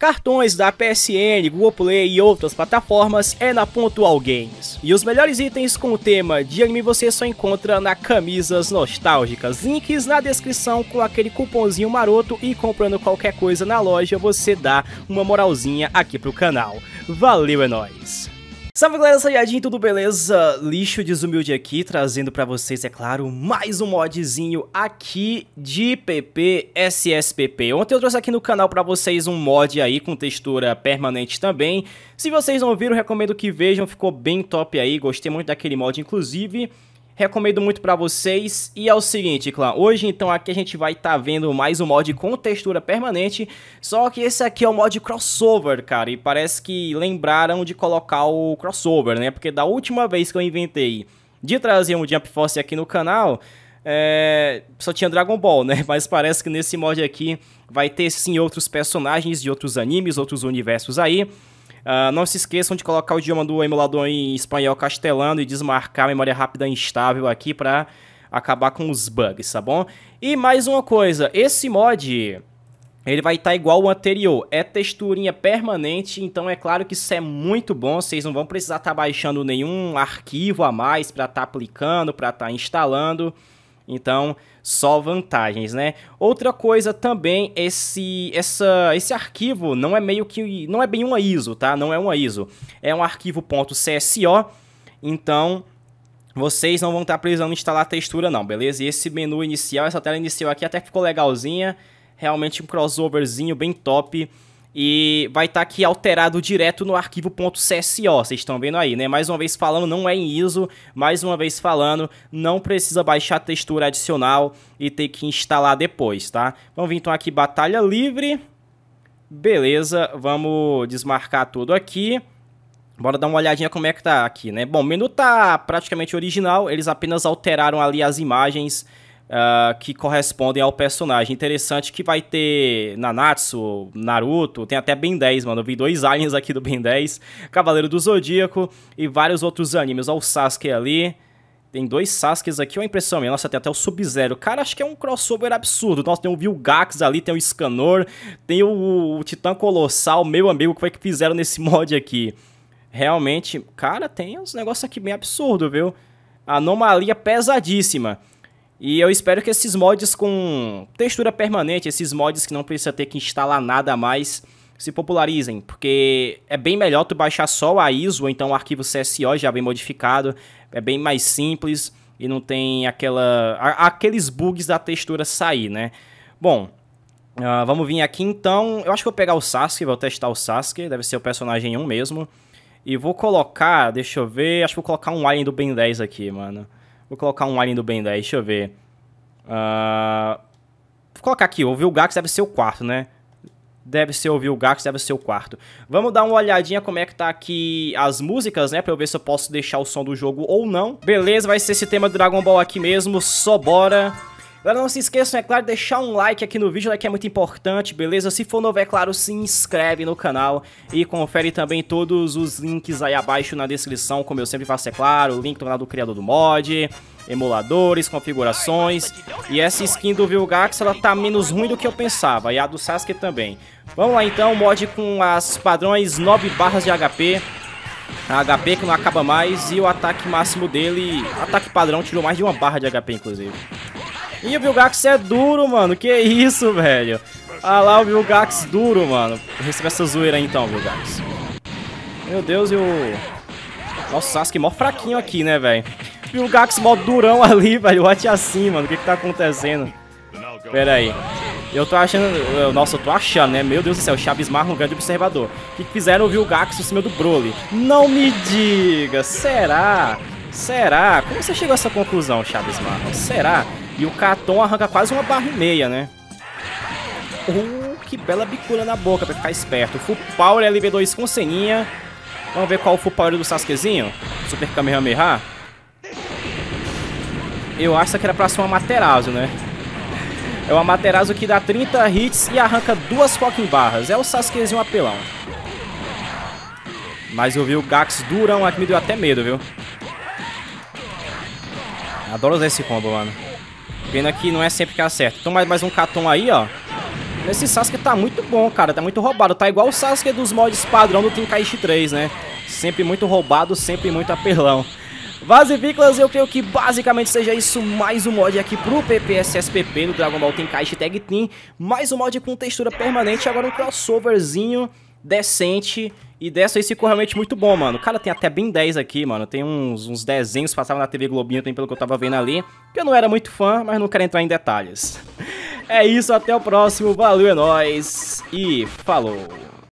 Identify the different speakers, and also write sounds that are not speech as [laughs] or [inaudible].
Speaker 1: Cartões da PSN, Google Play e outras plataformas é na Pontual Games. E os melhores itens com o tema de anime você só encontra na Camisas Nostálgicas. Links na descrição com aquele cupomzinho maroto e comprando qualquer coisa na loja você dá uma moralzinha aqui pro canal. Valeu, é nóis! Salve galera, saiadinho, tudo beleza? Lixo desumilde aqui, trazendo pra vocês, é claro, mais um modzinho aqui de PP SSPP. Ontem eu trouxe aqui no canal pra vocês um mod aí com textura permanente também. Se vocês não viram, recomendo que vejam, ficou bem top aí, gostei muito daquele mod inclusive. Recomendo muito para vocês. E é o seguinte, clã, hoje então aqui a gente vai estar tá vendo mais um mod com textura permanente, só que esse aqui é o um mod crossover, cara, e parece que lembraram de colocar o crossover, né? Porque da última vez que eu inventei de trazer um Jump Force aqui no canal, é... só tinha Dragon Ball, né? [laughs] Mas parece que nesse mod aqui vai ter sim outros personagens de outros animes, outros universos aí. Uh, não se esqueçam de colocar o idioma do emulador em espanhol castelano e desmarcar a memória rápida instável aqui para acabar com os bugs, tá bom? E mais uma coisa, esse mod ele vai estar tá igual o anterior, é texturinha permanente, então é claro que isso é muito bom, vocês não vão precisar estar tá baixando nenhum arquivo a mais para estar tá aplicando, para estar tá instalando. Então, só vantagens, né? Outra coisa também, esse, essa, esse arquivo não é meio que. não é bem uma ISO, tá? Não é uma ISO. É um arquivo .cso. Então, vocês não vão estar precisando instalar textura, não, beleza? E esse menu inicial, essa tela inicial aqui até ficou legalzinha. Realmente um crossoverzinho bem top e vai estar tá aqui alterado direto no arquivo .cso, vocês estão vendo aí, né? Mais uma vez falando, não é em ISO, mais uma vez falando, não precisa baixar a textura adicional e ter que instalar depois, tá? Vamos vir então aqui batalha livre, beleza, vamos desmarcar tudo aqui. Bora dar uma olhadinha como é que tá aqui, né? Bom, o menu tá praticamente original, eles apenas alteraram ali as imagens uh, que correspondem ao personagem. Interessante que vai ter Nanatsu, Naruto, tem até Ben 10, mano. Eu vi dois aliens aqui do Ben 10, Cavaleiro do Zodíaco e vários outros animes. Olha o Sasuke ali. Tem dois Sasukes aqui, uma impressão minha. Nossa, tem até o Sub-Zero. Cara, acho que é um crossover absurdo. Nossa, tem o Vilgax ali, tem o Scanor, tem o, o Titã Colossal, meu amigo, como é que fizeram nesse [laughs] mod aqui? Realmente, cara, tem uns negócios aqui bem absurdo, viu? Anomalia pesadíssima. E eu espero que esses mods com textura permanente, esses mods que não precisa ter que instalar nada mais, se popularizem, porque é bem melhor tu baixar só a ISO, então o arquivo CSO já bem modificado, é bem mais simples e não tem aquela aqueles bugs da textura sair, né? Bom, uh, vamos vir aqui então, eu acho que vou pegar o Sasuke, vou testar o Sasuke, deve ser o personagem 1 mesmo, e vou colocar, deixa eu ver, acho que vou colocar um alien do Ben 10 aqui, mano. Vou colocar um alien do Ben 10, deixa eu ver. Uh, vou colocar aqui, o Gax deve ser o quarto, né? Deve ser o Gax, deve ser o quarto. Vamos dar uma olhadinha como é que tá aqui as músicas, né? Pra eu ver se eu posso deixar o som do jogo ou não. Beleza, vai ser esse tema do Dragon Ball aqui mesmo, só bora. Galera, não se esqueçam, é claro, de deixar um like aqui no vídeo, né, que é muito importante, beleza? Se for novo, é claro, se inscreve no canal e confere também todos os links aí abaixo na descrição, como eu sempre faço, é claro, o link do canal do criador do mod, emuladores, configurações. E essa skin do Vilgax, ela tá menos ruim do que eu pensava, e a do Sasuke também. Vamos lá então, mod com as padrões 9 barras de HP, a HP que não acaba mais e o ataque máximo dele, ataque padrão, tirou mais de uma barra de HP inclusive. Ih, o Vilgax é duro, mano. Que isso, velho. Ah lá, o Vilgax duro, mano. Recebe essa zoeira aí, então, Vilgax. Meu Deus, e o... Nossa, o Sasuke é mó fraquinho aqui, né, velho? Vilgax mó durão [laughs] ali, velho. What assim, mano? O que que tá acontecendo? Pera aí. Eu tô achando... Nossa, eu tô achando, né? Meu Deus do céu, Chaves um grande observador. O que, que fizeram o Vilgax em cima do Broly? Não me diga! Será? Será? Como você chegou a essa conclusão, Chaves Marlon? Será? E o Caton arranca quase uma barra e meia, né? Uh, que bela biculha na boca pra ficar esperto. Full Power LB2 com ceninha. Vamos ver qual é o Full Power do Sasukezinho. Super Kamehameha. Eu acho que era pra ser um Amaterasu, né? É uma Amaterasu que dá 30 hits e arranca duas fucking barras. É o Sasukezinho apelão. Mas eu vi o Gax durão aqui, me deu até medo, viu? Adoro usar esse combo, mano. Pena que não é sempre que acerta. Toma então, mais um catom aí, ó. Esse Sasuke tá muito bom, cara. Tá muito roubado. Tá igual o Sasuke dos mods padrão do Tenkaichi 3, né? Sempre muito roubado, sempre muito apelão. Vaziviklas eu creio que basicamente seja isso, mais um mod aqui pro PPSSPP do Dragon Ball Tenkaichi Tag Team, mais um mod com textura permanente, agora um crossoverzinho decente e dessa aí ficou realmente muito bom, mano. O cara tem até bem 10 aqui, mano. Tem uns, uns desenhos que passavam na TV Globinho, tem pelo que eu tava vendo ali. Que eu não era muito fã, mas não quero entrar em detalhes. [laughs] É isso, até o próximo. Valeu, é nóis. E falou.